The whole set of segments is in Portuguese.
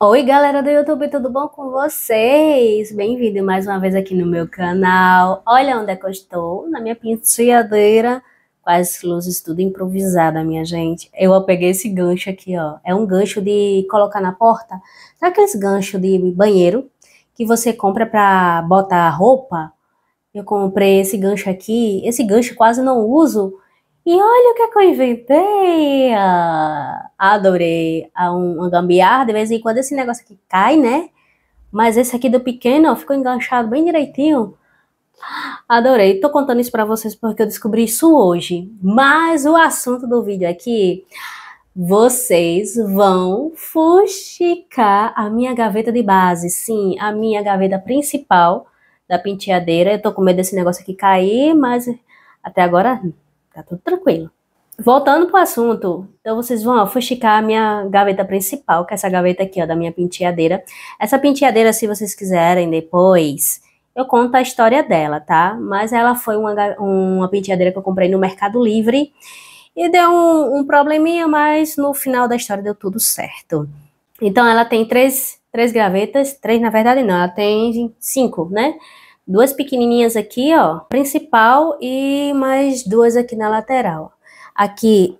Oi, galera do YouTube, tudo bom com vocês? Bem-vindo mais uma vez aqui no meu canal. Olha onde é que eu estou, na minha penteadeira, com as luzes tudo improvisada, minha gente. Eu peguei esse gancho aqui, ó. É um gancho de colocar na porta. Sabe aqueles gancho de banheiro que você compra pra botar roupa? Eu comprei esse gancho aqui. Esse gancho quase não uso, e olha o que, é que eu inventei! Ah, adorei a ah, um, um gambiarra. De vez em quando esse negócio aqui cai, né? Mas esse aqui do pequeno ó, ficou enganchado bem direitinho. Adorei. Tô contando isso para vocês porque eu descobri isso hoje. Mas o assunto do vídeo é que vocês vão fuxicar a minha gaveta de base. Sim, a minha gaveta principal da penteadeira. Eu tô com medo desse negócio aqui cair, mas até agora tá tudo tranquilo. Voltando pro assunto, então vocês vão fuxicar a minha gaveta principal, que é essa gaveta aqui, ó, da minha penteadeira. Essa penteadeira, se vocês quiserem depois, eu conto a história dela, tá? Mas ela foi uma, uma penteadeira que eu comprei no Mercado Livre e deu um, um probleminha, mas no final da história deu tudo certo. Então ela tem três, três gavetas, três na verdade não, ela tem cinco, né? Duas pequenininhas aqui, ó, principal e mais duas aqui na lateral. Aqui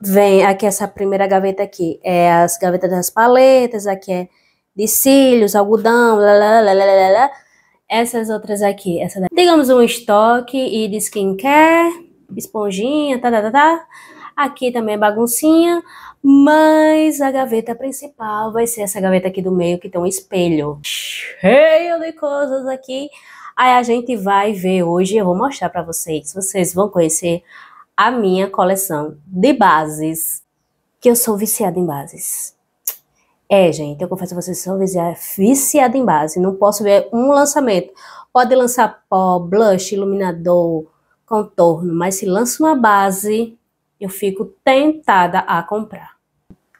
vem, aqui essa primeira gaveta aqui é as gavetas das paletas, aqui é de cílios, algodão, lá, lá, lá, lá, lá. Essas outras aqui, essa daqui. Digamos um estoque e de skincare, esponjinha, tá, tá, tá, tá. Aqui também é baguncinha, mas a gaveta principal vai ser essa gaveta aqui do meio que tem um espelho cheio de coisas aqui Aí a gente vai ver hoje, eu vou mostrar para vocês, vocês vão conhecer a minha coleção de bases, que eu sou viciada em bases. É, gente, eu confesso a vocês, sou viciada em base, não posso ver um lançamento. Pode lançar pó, blush, iluminador, contorno, mas se lança uma base, eu fico tentada a comprar.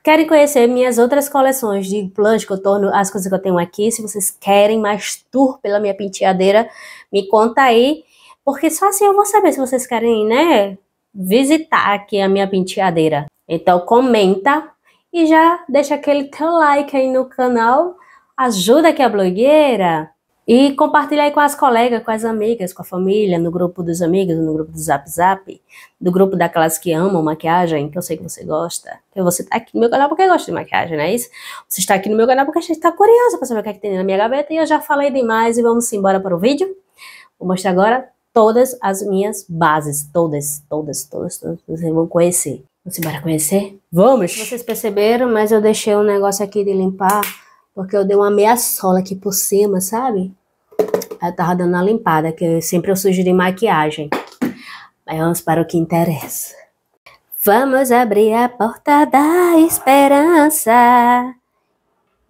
Querem conhecer minhas outras coleções de plush, contorno, as coisas que eu tenho aqui? Se vocês querem mais tour pela minha penteadeira, me conta aí, porque só assim eu vou saber se vocês querem, né, visitar aqui a minha penteadeira. Então comenta e já deixa aquele teu like aí no canal, ajuda aqui a blogueira. E compartilha aí com as colegas, com as amigas, com a família, no grupo dos amigos, no grupo do Zap Zap, do grupo daquelas que amam maquiagem, que eu sei que você gosta. Que você tá aqui no meu canal porque gosta de maquiagem, não é isso? Você está aqui no meu canal porque está curiosa para saber o que, é que tem na minha gaveta e eu já falei demais e vamos embora para o vídeo. Vou mostrar agora todas as minhas bases, todas, todas, todas, todas, vocês vão conhecer. Vamos embora conhecer? Vamos! Vocês perceberam, mas eu deixei um negócio aqui de limpar porque eu dei uma meia sola aqui por cima, sabe? eu tava dando uma limpada, que eu, sempre eu sugeri maquiagem. Mas vamos para o que interessa. Vamos abrir a porta da esperança.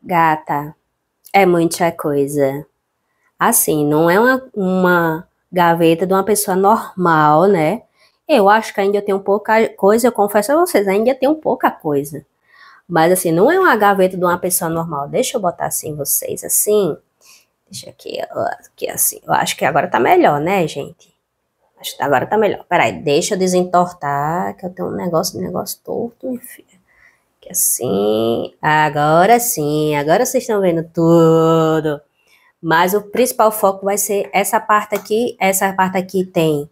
Gata, é muita coisa. Assim, não é uma, uma gaveta de uma pessoa normal, né? Eu acho que ainda tem um pouca coisa, eu confesso a vocês, ainda tem um pouca coisa. Mas assim, não é uma gaveta de uma pessoa normal. Deixa eu botar assim vocês, assim. Deixa aqui, aqui assim. Eu acho que agora tá melhor, né, gente? Acho que agora tá melhor. Peraí, deixa eu desentortar, que eu tenho um negócio, um negócio torto, enfim. filha. Que assim, agora sim, agora vocês estão vendo tudo. Mas o principal foco vai ser essa parte aqui, essa parte aqui tem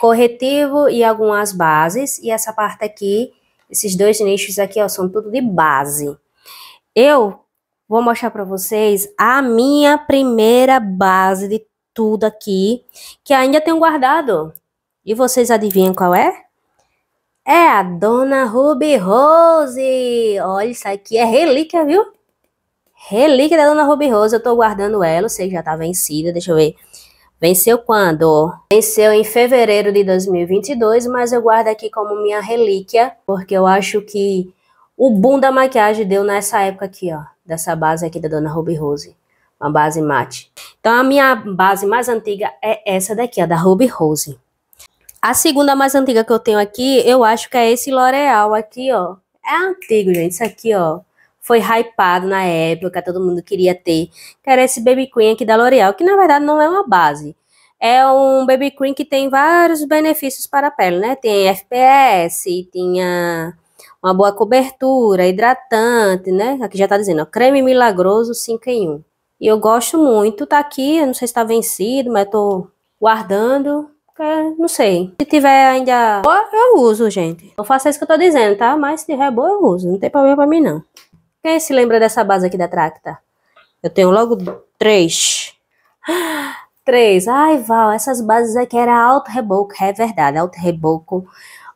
corretivo e algumas bases, e essa parte aqui esses dois nichos aqui, ó, são tudo de base. Eu vou mostrar para vocês a minha primeira base de tudo aqui, que ainda tenho guardado. E vocês adivinham qual é? É a Dona Ruby Rose! Olha, isso aqui é relíquia, viu? Relíquia da Dona Ruby Rose, eu tô guardando ela, sei que já tá vencida, deixa eu ver Venceu quando? Venceu em fevereiro de 2022, mas eu guardo aqui como minha relíquia, porque eu acho que o boom da maquiagem deu nessa época aqui, ó, dessa base aqui da Dona Ruby Rose, uma base mate. Então a minha base mais antiga é essa daqui, a da Ruby Rose. A segunda mais antiga que eu tenho aqui, eu acho que é esse L'Oreal aqui, ó. É antigo, gente, isso aqui, ó foi hypado na época, todo mundo queria ter, que era esse Baby Cream aqui da L'Oreal, que na verdade não é uma base. É um Baby Cream que tem vários benefícios para a pele, né? Tem FPS, tinha uma boa cobertura, hidratante, né? Aqui já tá dizendo, ó, creme milagroso 5 em 1. E eu gosto muito, tá aqui, eu não sei se tá vencido, mas eu tô guardando. É, não sei. Se tiver ainda boa, eu uso, gente. Não faço isso que eu tô dizendo, tá? Mas se tiver boa, eu uso. Não tem problema pra mim, não. Quem é, se lembra dessa base aqui da Tracta? Eu tenho logo três. Três. Ai, Val, essas bases aqui era alto reboco. É verdade, alto reboco.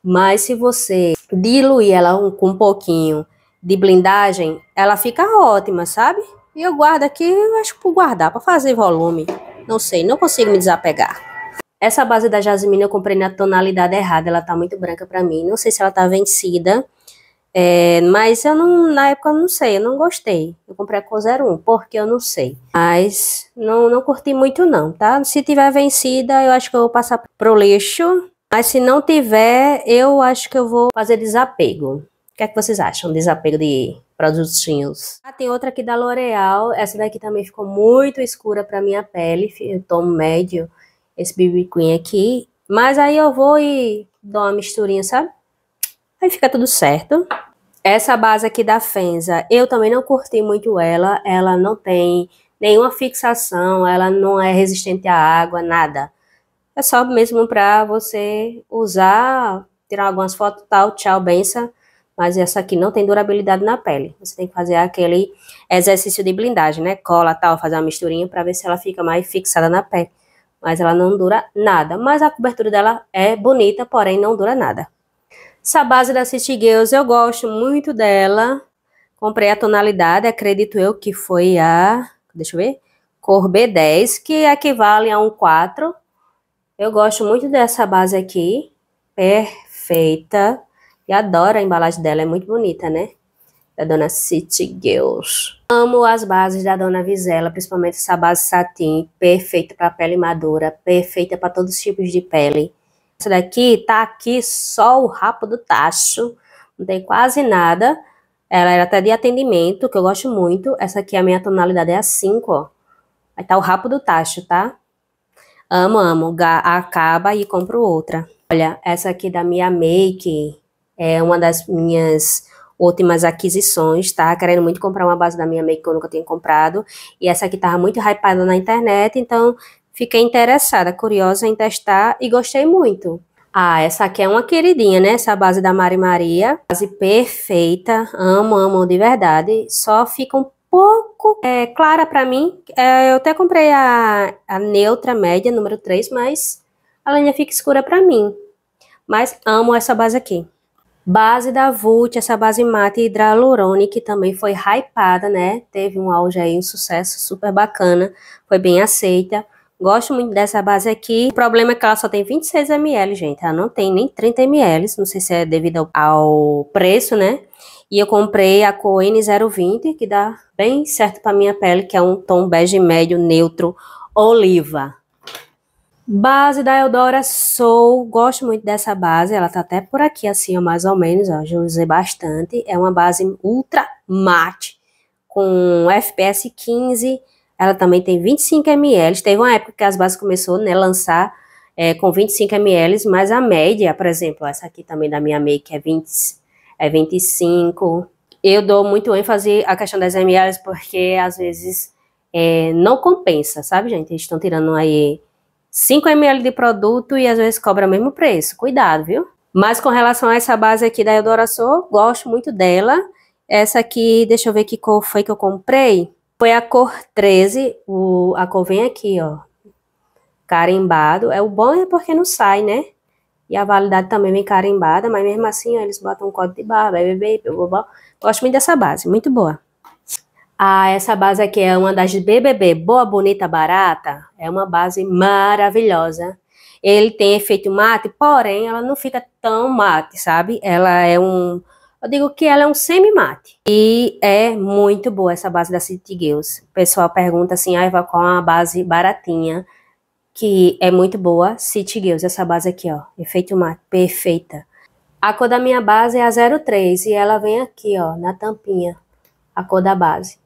Mas se você diluir ela um, com um pouquinho de blindagem, ela fica ótima, sabe? E eu guardo aqui, eu acho por guardar, para fazer volume. Não sei, não consigo me desapegar. Essa base da Jasmine eu comprei na tonalidade errada, ela tá muito branca pra mim. Não sei se ela tá vencida é, mas eu não, na época eu não sei, eu não gostei. Eu comprei a cor 01, porque eu não sei. Mas não, não curti muito não, tá? Se tiver vencida, eu acho que eu vou passar pro lixo. Mas se não tiver, eu acho que eu vou fazer desapego. O que é que vocês acham? Desapego de produtinhos. Ah, tem outra aqui da L'Oreal. Essa daqui também ficou muito escura pra minha pele. Tom médio, esse BB Queen aqui. Mas aí eu vou e dou uma misturinha, sabe? Aí fica tudo certo. Essa base aqui da Fenza, eu também não curti muito ela. Ela não tem nenhuma fixação, ela não é resistente à água, nada. É só mesmo para você usar, tirar algumas fotos tal, tchau, benção. Mas essa aqui não tem durabilidade na pele. Você tem que fazer aquele exercício de blindagem, né? Cola tal, fazer uma misturinha para ver se ela fica mais fixada na pele. Mas ela não dura nada. Mas a cobertura dela é bonita, porém não dura nada. Essa base da City Girls eu gosto muito dela. Comprei a tonalidade, acredito eu que foi a. Deixa eu ver. Cor B10, que equivale a um 4. Eu gosto muito dessa base aqui. Perfeita. E adoro a embalagem dela, é muito bonita, né? Da Dona City Girls. Amo as bases da Dona Visela, principalmente essa base satin, perfeita para pele madura, perfeita para todos os tipos de pele. Essa daqui tá aqui só o rapo do tacho, não tem quase nada. Ela era até de atendimento, que eu gosto muito. Essa aqui, a minha tonalidade é a assim, 5, ó. Aí tá o rapo do tacho, tá? Amo, amo. Acaba e compro outra. Olha, essa aqui da minha make é uma das minhas últimas aquisições, tá? Querendo muito comprar uma base da minha make que eu nunca tinha comprado. E essa aqui tava muito hypada na internet, então Fiquei interessada, curiosa em testar e gostei muito. Ah, essa aqui é uma queridinha, né? Essa base da Mari Maria. Base perfeita. Amo, amo de verdade. Só fica um pouco é, clara para mim. É, eu até comprei a, a neutra média, número 3, mas ela ainda fica escura para mim. Mas amo essa base aqui. Base da Vult, essa base mate hidralurone, que também foi hypada, né? Teve um auge aí, um sucesso super bacana. Foi bem aceita. Gosto muito dessa base aqui. O problema é que ela só tem 26 ml, gente. Ela não tem nem 30 ml. Não sei se é devido ao preço, né? E eu comprei a cor N020, que dá bem certo para minha pele, que é um tom bege médio neutro oliva. Base da Eldora Soul, gosto muito dessa base, ela tá até por aqui assim, ó, mais ou menos, ó, já usei bastante. É uma base ultra matte, com FPS 15, ela também tem 25 ml. Teve uma época que as bases começou né, a lançar é, com 25 ml, mas a média, por exemplo, essa aqui também da minha make é, 20, é 25. Eu dou muito ênfase à questão das ml porque às vezes é, não compensa, sabe, gente? Eles estão tirando aí 5 ml de produto e às vezes cobra o mesmo preço. Cuidado, viu? Mas com relação a essa base aqui da Eudora Sol, gosto muito dela. Essa aqui, deixa eu ver que cor foi que eu comprei. Foi a cor 13, o, a cor vem aqui, ó, carimbado. É, o bom é porque não sai, né? E a validade também vem carimbada, mas mesmo assim, ó, eles botam um código de barra, bebê, Gosto muito dessa base, muito boa. Ah, essa base aqui é uma das BBB, Boa Bonita Barata. É uma base maravilhosa. Ele tem efeito mate, porém, ela não fica tão mate, sabe? Ela é um, eu digo que ela é um semi-mate. E é muito boa essa base da City Girls. O pessoal pergunta assim, ah, vai qual é uma base baratinha, que é muito boa. City Girls, essa base aqui, ó. Efeito mate, perfeita. A cor da minha base é a 03 e ela vem aqui, ó, na tampinha. A cor da base.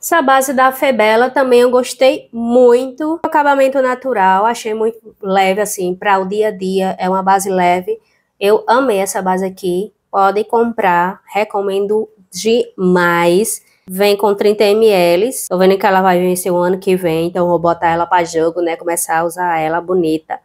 Essa base da Febela também eu gostei muito. O acabamento natural, achei muito leve, assim, para o dia a dia. É uma base leve. Eu amei essa base aqui. Podem comprar, recomendo demais. Vem com 30 ml. Tô vendo que ela vai vencer o ano que vem, então vou botar ela para jogo, né? Começar a usar ela bonita.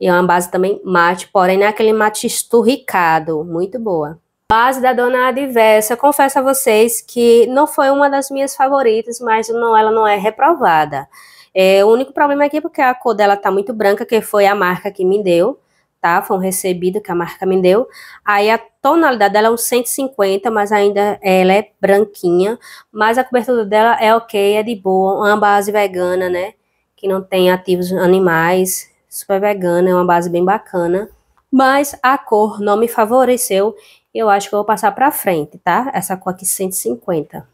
E é uma base também mate, porém não é aquele mate esturricado. Muito boa. Base da Dona Adversa. Confesso a vocês que não foi uma das minhas favoritas, mas não, ela não é reprovada. É, o único problema aqui é porque a cor dela tá muito branca, que foi a marca que me deu tá? Foi um recebido que a marca me deu. Aí a tonalidade dela é um 150, mas ainda ela é branquinha. Mas a cobertura dela é ok, é de boa. É uma base vegana, né? Que não tem ativos animais. Super vegana, é uma base bem bacana. Mas a cor não me favoreceu. Eu acho que eu vou passar pra frente, tá? Essa cor aqui 150.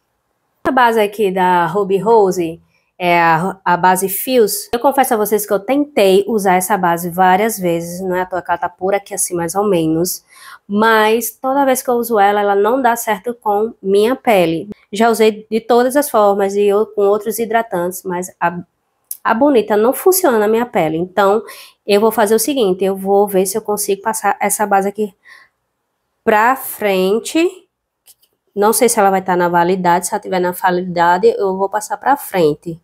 A base aqui da Ruby Rose é a, a, base Fios. Eu confesso a vocês que eu tentei usar essa base várias vezes, não é à toa que ela tá por aqui assim mais ou menos, mas toda vez que eu uso ela, ela não dá certo com minha pele. Já usei de todas as formas e eu, com outros hidratantes, mas a, a bonita não funciona na minha pele, então eu vou fazer o seguinte, eu vou ver se eu consigo passar essa base aqui pra frente, não sei se ela vai estar tá na validade, se ela tiver na validade eu vou passar pra frente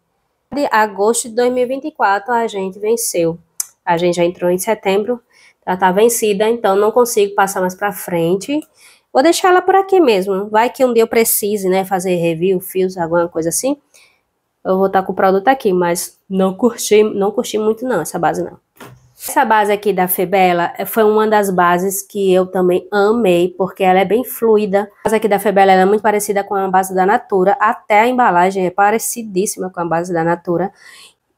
de agosto de 2024 a gente venceu. A gente já entrou em setembro, ela tá vencida, então não consigo passar mais para frente. Vou deixar ela por aqui mesmo. Vai que um dia eu precise, né, fazer review, fios, alguma coisa assim. Eu vou estar tá com o produto aqui, mas não curti, não curti muito não essa base não. Essa base aqui da Febela foi uma das bases que eu também amei, porque ela é bem fluida. A base aqui da Febela é muito parecida com a base da Natura, até a embalagem é parecidíssima com a base da Natura.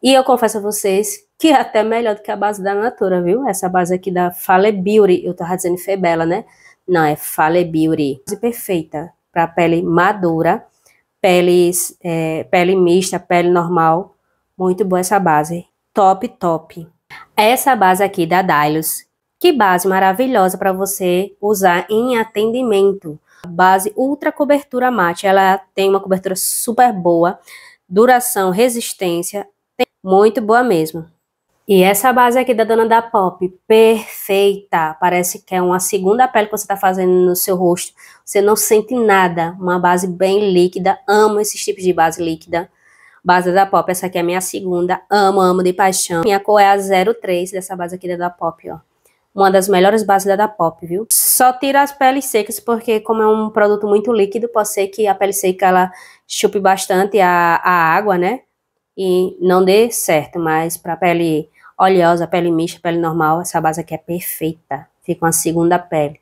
E eu confesso a vocês que é até melhor do que a base da Natura, viu? Essa base aqui da Fale Beauty, eu tava dizendo Febela, né? Não, é Fale Beauty. Perfeita para pele madura, peles, é, pele mista, pele normal. Muito boa essa base. Top, top. Essa base aqui da Dylos, que base maravilhosa para você usar em atendimento. Base ultra cobertura mate, ela tem uma cobertura super boa, duração, resistência, muito boa mesmo. E essa base aqui da Dona da Pop, perfeita. Parece que é uma segunda pele que você está fazendo no seu rosto. Você não sente nada. Uma base bem líquida. Amo esses tipos de base líquida. Base da Pop, essa aqui é a minha segunda. Amo, amo de paixão. Minha cor é a 03 dessa base aqui da da Pop, ó. Uma das melhores bases da da Pop, viu? Só tira as peles secas, porque como é um produto muito líquido, pode ser que a pele seca, ela chupe bastante a, a água, né? E não dê certo, mas pra pele oleosa, pele mista, pele normal, essa base aqui é perfeita. Fica uma segunda pele.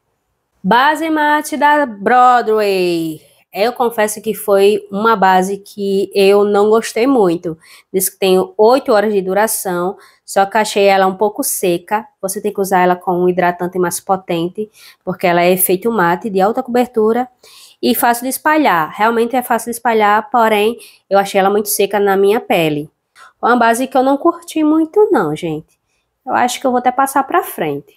Base mate da Broadway. Eu confesso que foi uma base que eu não gostei muito. Diz que tem 8 horas de duração, só que achei ela um pouco seca. Você tem que usar ela com um hidratante mais potente, porque ela é efeito mate, de alta cobertura e fácil de espalhar. Realmente é fácil de espalhar, porém eu achei ela muito seca na minha pele. Uma base que eu não curti muito não, gente. Eu acho que eu vou até passar pra frente.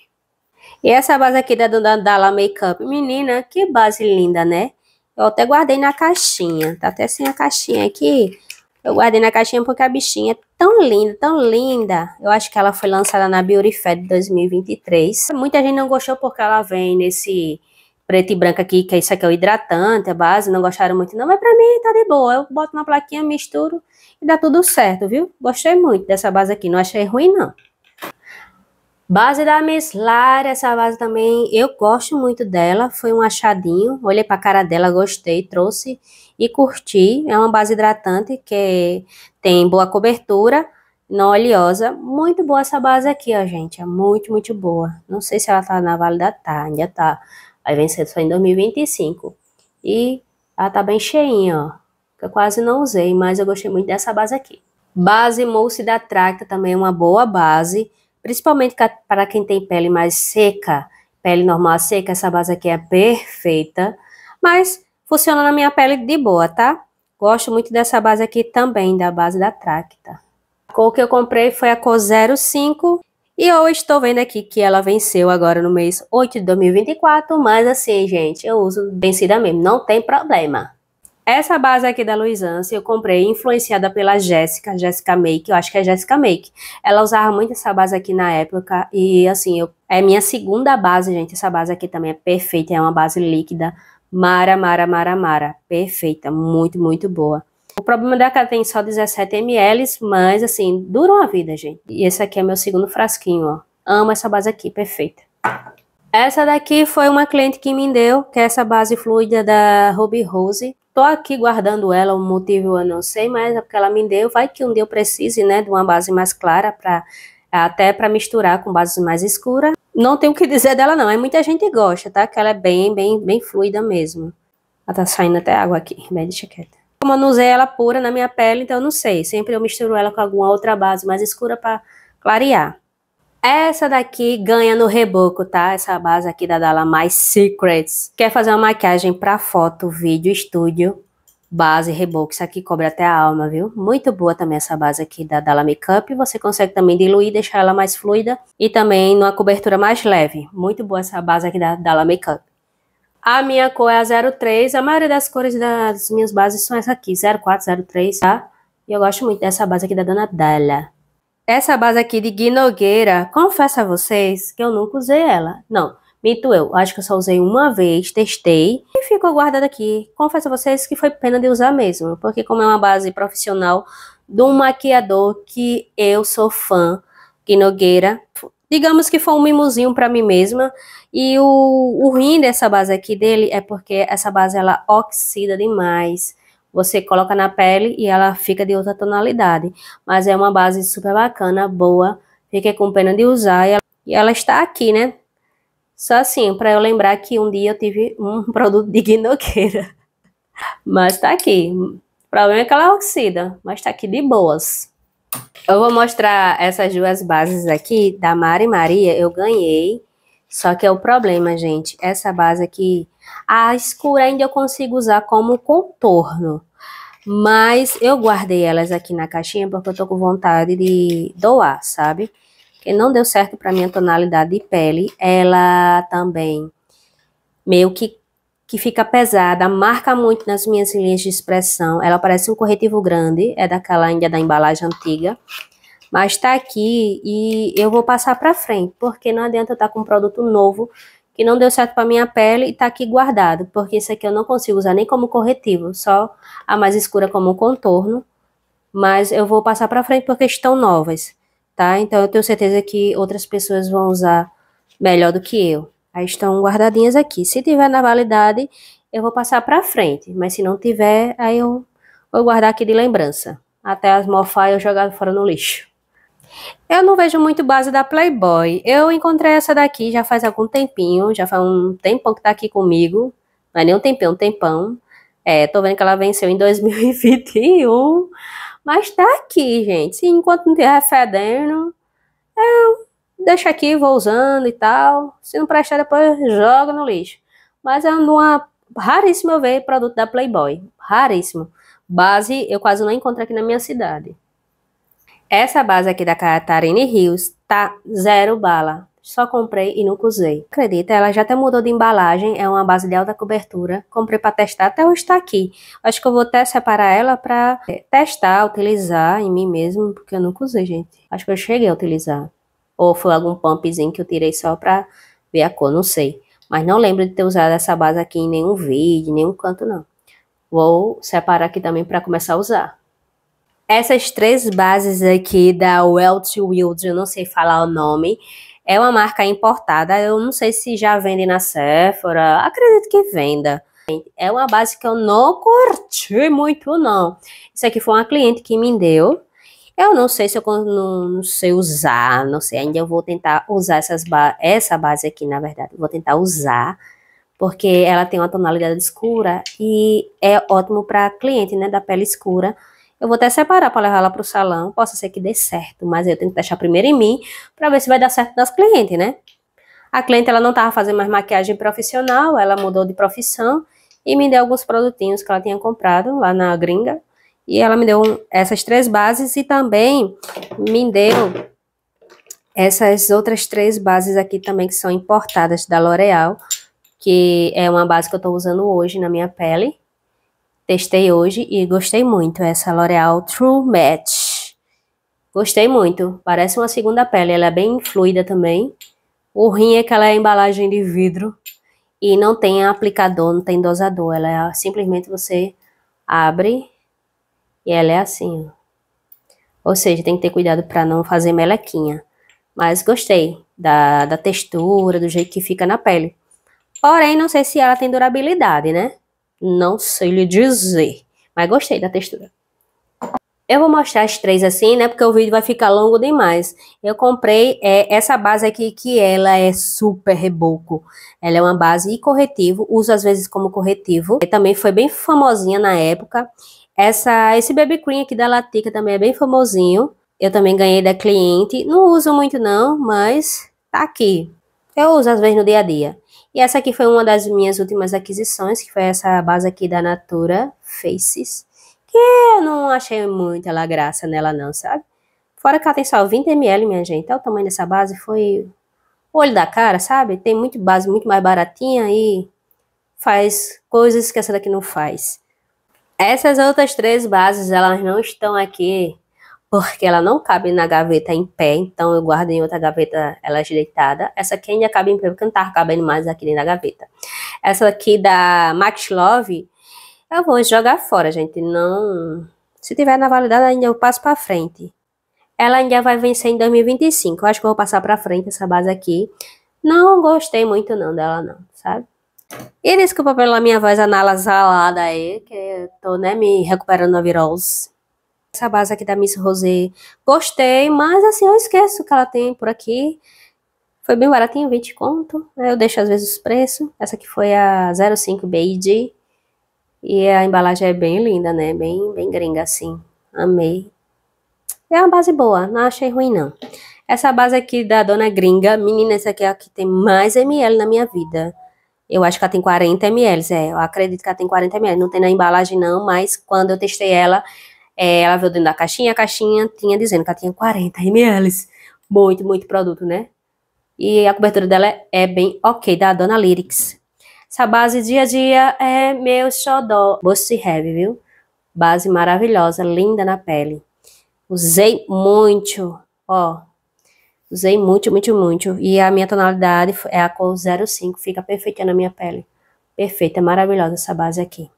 E essa base aqui da Dandala Makeup, menina, que base linda, né? Eu até guardei na caixinha. Tá até sem a caixinha aqui. Eu guardei na caixinha porque a bichinha é tão linda, tão linda. Eu acho que ela foi lançada na Beauty Fair de 2023. Muita gente não gostou porque ela vem nesse preto e branco aqui, que isso aqui é o hidratante, a base. Não gostaram muito não, mas pra mim tá de boa. Eu boto na plaquinha, misturo e dá tudo certo, viu? Gostei muito dessa base aqui. Não achei ruim não. Base da Lara, essa base também eu gosto muito dela, foi um achadinho, olhei a cara dela, gostei, trouxe e curti. É uma base hidratante que tem boa cobertura, não oleosa. Muito boa essa base aqui, ó, gente. É muito, muito boa. Não sei se ela tá na Vale da ainda tá. Vai vencer só em 2025. E ela tá bem cheinha, ó. Que eu quase não usei, mas eu gostei muito dessa base aqui. Base Mousse da Tracta também é uma boa base principalmente para quem tem pele mais seca, pele normal seca, essa base aqui é perfeita, mas funciona na minha pele de boa, tá? Gosto muito dessa base aqui também, da base da Tracta. Tá? A cor que eu comprei foi a cor 05, e eu estou vendo aqui que ela venceu agora no mês 8 de 2024, mas assim, gente, eu uso vencida mesmo, não tem problema. Essa base aqui da Luizance eu comprei influenciada pela Jéssica, Jéssica Make, eu acho que é Jéssica Make. Ela usava muito essa base aqui na época e assim, eu, é minha segunda base, gente. Essa base aqui também é perfeita, é uma base líquida. Mara, mara, mara, mara. Perfeita, muito, muito boa. O problema é que ela tem só 17 ml, mas assim, dura uma vida, gente. E esse aqui é meu segundo frasquinho, ó. Amo essa base aqui, perfeita. Essa daqui foi uma cliente que me deu, que é essa base fluida da Ruby Rose. Tô aqui guardando ela, o um motivo eu não sei, mas é porque ela me deu. Vai que um dia eu precise, né, de uma base mais clara para até para misturar com bases mais escuras. Não tenho o que dizer dela não, é muita gente gosta, tá? Que ela é bem, bem, bem fluida mesmo. Ela tá saindo até água aqui, bem deixa Como eu não usei ela pura na minha pele, então eu não sei. Sempre eu misturo ela com alguma outra base mais escura para clarear. Essa daqui ganha no reboco, tá? Essa base aqui da Dalla My Secrets. Quer fazer uma maquiagem pra foto, vídeo, estúdio, base, reboco. Isso aqui cobre até a alma, viu? Muito boa também essa base aqui da Dalla Makeup. Você consegue também diluir, deixar ela mais fluida. E também numa cobertura mais leve. Muito boa essa base aqui da Dalla Makeup. A minha cor é a 03. A maioria das cores das minhas bases são essa aqui, 04, 03, tá? E eu gosto muito dessa base aqui da Dona Dalla. Essa base aqui de Gui Nogueira, confesso a vocês que eu nunca usei ela. Não, minto eu. Acho que eu só usei uma vez, testei e ficou guardada aqui. Confesso a vocês que foi pena de usar mesmo, porque como é uma base profissional de um maquiador que eu sou fã, Gui Nogueira, digamos que foi um mimosinho para mim mesma. E o, o ruim dessa base aqui dele é porque essa base ela oxida demais você coloca na pele e ela fica de outra tonalidade. Mas é uma base super bacana, boa. Fiquei com pena de usar e ela, e ela está aqui, né? Só assim, para eu lembrar que um dia eu tive um produto de guinoqueira. Mas tá aqui. O problema é que ela oxida, mas tá aqui de boas. Eu vou mostrar essas duas bases aqui da Mari Maria. Eu ganhei. Só que é o problema, gente. Essa base aqui a escura ainda eu consigo usar como contorno. Mas eu guardei elas aqui na caixinha porque eu tô com vontade de doar, sabe? Que não deu certo pra minha tonalidade de pele. Ela também meio que, que fica pesada, marca muito nas minhas linhas de expressão. Ela parece um corretivo grande, é daquela ainda da embalagem antiga. Mas tá aqui e eu vou passar pra frente, porque não adianta eu estar tá com um produto novo e não deu certo para minha pele e tá aqui guardado, porque isso aqui eu não consigo usar nem como corretivo, só a mais escura como contorno, mas eu vou passar para frente porque estão novas, tá? Então eu tenho certeza que outras pessoas vão usar melhor do que eu. Aí estão guardadinhas aqui. Se tiver na validade, eu vou passar para frente, mas se não tiver, aí eu vou guardar aqui de lembrança. Até as mofar eu jogar fora no lixo. Eu não vejo muito base da Playboy. Eu encontrei essa daqui já faz algum tempinho, já faz um tempão que tá aqui comigo. Não é nem um tempão, um tempão. É, tô vendo que ela venceu em 2021. Mas tá aqui, gente. Se enquanto não tiver fedendo, eu deixo aqui, vou usando e tal. Se não prestar, depois joga no lixo. Mas é uma raríssimo eu ver produto da Playboy. Raríssimo. Base eu quase não encontro aqui na minha cidade. Essa base aqui da Catarine Rios tá zero bala. Só comprei e nunca usei. Acredita, ela já até mudou de embalagem. É uma base de alta cobertura. Comprei para testar, até hoje está aqui. Acho que eu vou até separar ela para eh, testar, utilizar em mim mesmo, porque eu nunca usei, gente. Acho que eu cheguei a utilizar. Ou foi algum pumpzinho que eu tirei só para ver a cor, não sei. Mas não lembro de ter usado essa base aqui em nenhum vídeo, em nenhum canto, não. Vou separar aqui também para começar a usar. Essas três bases aqui da Welt Wild, eu não sei falar o nome, é uma marca importada. Eu não sei se já vende na Sephora, acredito que venda. É uma base que eu não curti muito, não. Isso aqui foi uma cliente que me deu. Eu não sei se eu não, não sei usar, não sei. Ainda eu vou tentar usar essas ba essa base aqui, na verdade. Vou tentar usar, porque ela tem uma tonalidade escura e é ótimo para cliente, né, da pele escura eu vou até separar para levar ela para o salão. Posso ser que dê certo, mas eu tenho que deixar primeiro em mim para ver se vai dar certo nas clientes, né? A cliente ela não estava fazendo mais maquiagem profissional, ela mudou de profissão e me deu alguns produtinhos que ela tinha comprado lá na gringa. E ela me deu essas três bases e também me deu essas outras três bases aqui também que são importadas da L'Oreal, que é uma base que eu estou usando hoje na minha pele. Testei hoje e gostei muito. Essa L'Oreal True Match. Gostei muito. Parece uma segunda pele. Ela é bem fluida também. O rim é que ela é embalagem de vidro e não tem aplicador, não tem dosador. Ela é simplesmente você abre e ela é assim. Ou seja, tem que ter cuidado para não fazer melequinha. Mas gostei da, da textura, do jeito que fica na pele. Porém, não sei se ela tem durabilidade, né? Não sei lhe dizer, mas gostei da textura. Eu vou mostrar as três assim, né? Porque o vídeo vai ficar longo demais. Eu comprei é, essa base aqui, que ela é super reboco. Ela é uma base e corretivo, uso às vezes como corretivo. E também foi bem famosinha na época. Essa, esse baby cream aqui da Latica também é bem famosinho. Eu também ganhei da cliente. Não uso muito não, mas tá aqui. Eu uso às vezes no dia a dia. E essa aqui foi uma das minhas últimas aquisições, que foi essa base aqui da Natura Faces, que eu não achei muito ela graça nela não, sabe? Fora que ela tem só 20ml, minha gente, então o tamanho dessa base foi olho da cara, sabe? Tem muito base, muito mais baratinha e faz coisas que essa daqui não faz. Essas outras três bases, elas não estão aqui porque ela não cabe na gaveta em pé, então eu guardo em outra gaveta ela é deitada. Essa aqui ainda cabe em pé, porque não tá cabendo mais aqui dentro da gaveta. Essa aqui da Max Love, eu vou jogar fora, gente, não... Se tiver na validade ainda eu passo para frente. Ela ainda vai vencer em 2025, eu acho que eu vou passar para frente essa base aqui. Não gostei muito não dela não, sabe? E desculpa pela minha voz anasalada aí, que eu tô, né, me recuperando a virose essa base aqui da Miss Rosé. Gostei, mas assim, eu esqueço que ela tem por aqui. Foi bem baratinho, 20 conto. Né? Eu deixo às vezes os preços. Essa aqui foi a 05 BID. E a embalagem é bem linda, né? Bem, bem gringa, assim. Amei. É uma base boa, não achei ruim, não. Essa base aqui da Dona Gringa, menina, essa aqui é a que tem mais ml na minha vida. Eu acho que ela tem 40 ml, é. Eu acredito que ela tem 40 ml. Não tem na embalagem, não, mas quando eu testei ela, é, ela veio dentro da caixinha, a caixinha tinha dizendo que ela tinha 40 ml. Muito, muito produto, né? E a cobertura dela é bem ok, da Dona Lyrics. Essa base dia a dia é meu xodó. Bossy Heavy, viu? Base maravilhosa, linda na pele. Usei muito, ó. Usei muito, muito, muito. E a minha tonalidade é a cor 05, fica perfeita na minha pele. Perfeita, maravilhosa essa base aqui.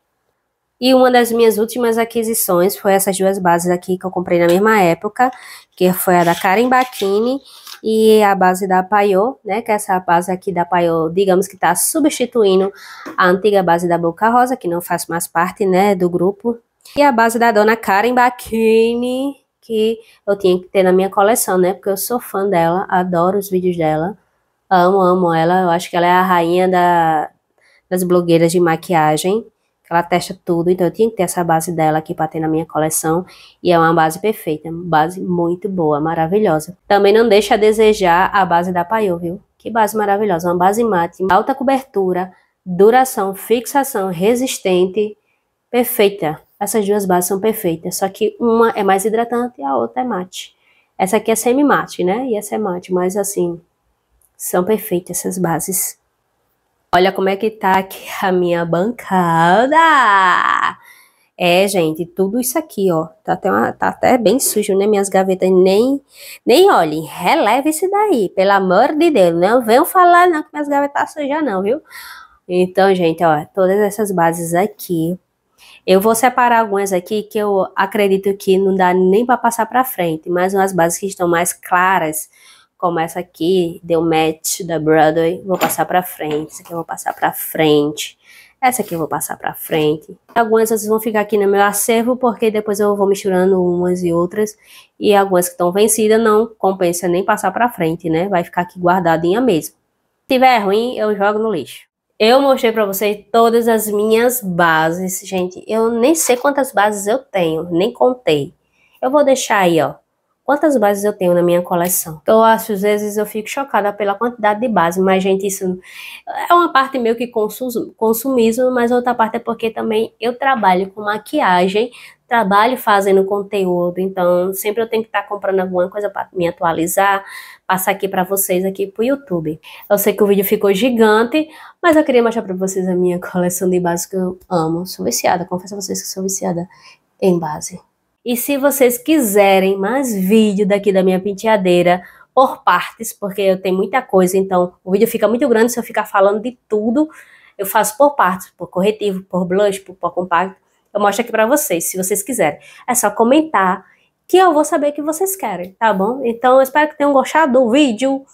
E uma das minhas últimas aquisições foi essas duas bases aqui que eu comprei na mesma época, que foi a da Karen Bakini e a base da Paiô, né? Que é essa base aqui da Paiô, digamos que está substituindo a antiga base da Boca Rosa, que não faz mais parte, né, do grupo. E a base da dona Karen Bakini, que eu tinha que ter na minha coleção, né? Porque eu sou fã dela, adoro os vídeos dela. Amo, amo ela. Eu acho que ela é a rainha da, das blogueiras de maquiagem ela testa tudo, então eu tinha que ter essa base dela aqui para ter na minha coleção, e é uma base perfeita, base muito boa, maravilhosa. Também não deixa a desejar a base da Paiô, viu? Que base maravilhosa, uma base mate, alta cobertura, duração, fixação, resistente, perfeita. Essas duas bases são perfeitas, só que uma é mais hidratante e a outra é mate. Essa aqui é semi-mate, né? E essa é mate, mas assim, são perfeitas essas bases. Olha como é que tá aqui a minha bancada. É, gente, tudo isso aqui, ó. Tá até, uma, tá até bem sujo, né? Minhas gavetas nem... Nem olhem, releve isso daí, pelo amor de Deus. Não venham falar não que minhas gavetas tá sujas não, viu? Então, gente, ó, todas essas bases aqui. Eu vou separar algumas aqui que eu acredito que não dá nem para passar para frente, mas umas bases que estão mais claras como essa aqui, deu match da Broadway, vou passar pra frente, essa aqui eu vou passar pra frente, essa aqui eu vou passar pra frente. Algumas vocês vão ficar aqui no meu acervo, porque depois eu vou misturando umas e outras, e algumas que estão vencidas não compensa nem passar pra frente, né? Vai ficar aqui guardadinha mesmo. Se tiver ruim, eu jogo no lixo. Eu mostrei para vocês todas as minhas bases, gente. Eu nem sei quantas bases eu tenho, nem contei. Eu vou deixar aí, ó, quantas bases eu tenho na minha coleção. Então, às vezes eu fico chocada pela quantidade de bases, mas, gente, isso é uma parte meio que consumismo, mas outra parte é porque também eu trabalho com maquiagem, trabalho fazendo conteúdo, então sempre eu tenho que estar tá comprando alguma coisa para me atualizar, passar aqui para vocês aqui pro YouTube. Eu sei que o vídeo ficou gigante, mas eu queria mostrar para vocês a minha coleção de bases que eu amo. Sou viciada, confesso a vocês que sou viciada em base. E se vocês quiserem mais vídeo daqui da minha penteadeira por partes, porque eu tenho muita coisa, então o vídeo fica muito grande se eu ficar falando de tudo. Eu faço por partes, por corretivo, por blush, por pó compacto. Eu mostro aqui para vocês, se vocês quiserem. É só comentar que eu vou saber o que vocês querem, tá bom? Então eu espero que tenham gostado do vídeo.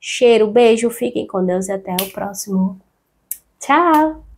Cheiro, beijo, fiquem com Deus e até o próximo. Tchau!